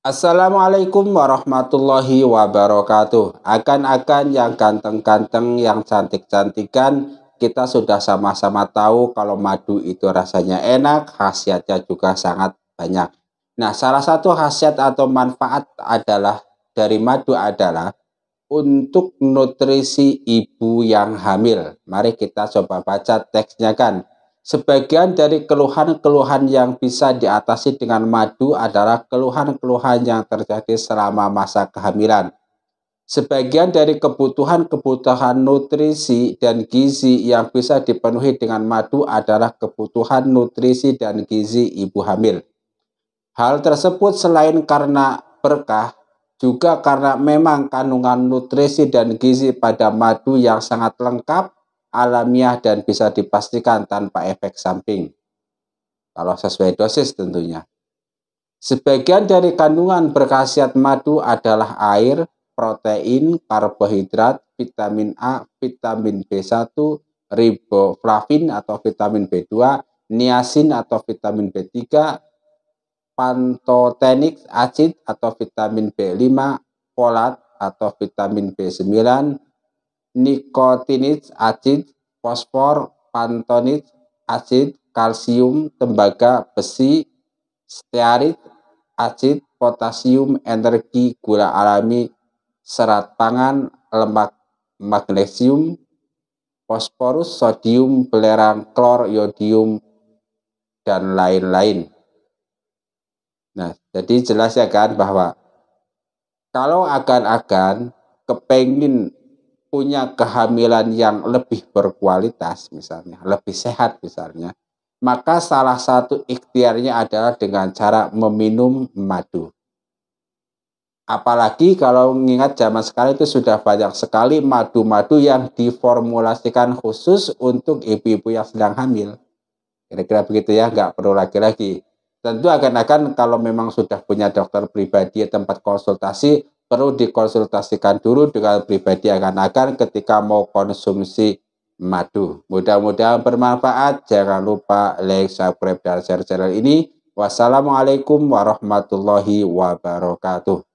Assalamualaikum warahmatullahi wabarakatuh. Akan-akan yang ganteng-ganteng, yang cantik-cantikan, kita sudah sama-sama tahu kalau madu itu rasanya enak, khasiatnya juga sangat banyak. Nah, salah satu khasiat atau manfaat adalah dari madu adalah untuk nutrisi ibu yang hamil. Mari kita coba baca teksnya kan. Sebagian dari keluhan-keluhan yang bisa diatasi dengan madu adalah keluhan-keluhan yang terjadi selama masa kehamilan. Sebagian dari kebutuhan-kebutuhan nutrisi dan gizi yang bisa dipenuhi dengan madu adalah kebutuhan nutrisi dan gizi ibu hamil. Hal tersebut selain karena berkah, juga karena memang kandungan nutrisi dan gizi pada madu yang sangat lengkap alamiah dan bisa dipastikan tanpa efek samping. Kalau sesuai dosis tentunya. Sebagian dari kandungan berkhasiat madu adalah air, protein, karbohidrat, vitamin A, vitamin B1, riboflavin atau vitamin B2, niacin atau vitamin B3, pantotenik acid atau vitamin B5, folat atau vitamin B9, nikotinit acid, fosfor, pantonit acid, kalsium, tembaga, besi, stearit, acid, potasium, energi, gula alami, serat pangan, lemak magnesium, fosforus, sodium, belerang, klor, yodium, dan lain-lain. Nah, jadi jelas ya kan bahwa kalau akan-akan kepengin punya kehamilan yang lebih berkualitas misalnya, lebih sehat misalnya, maka salah satu ikhtiarnya adalah dengan cara meminum madu. Apalagi kalau mengingat zaman sekarang itu sudah banyak sekali madu-madu yang diformulasikan khusus untuk ibu-ibu yang sedang hamil. Kira-kira begitu ya, nggak perlu lagi-lagi. Tentu akan-akan kalau memang sudah punya dokter pribadi tempat konsultasi, perlu dikonsultasikan dulu dengan pribadi akan-akan ketika mau konsumsi madu. Mudah-mudahan bermanfaat. Jangan lupa like, subscribe, dan share channel ini. Wassalamualaikum warahmatullahi wabarakatuh.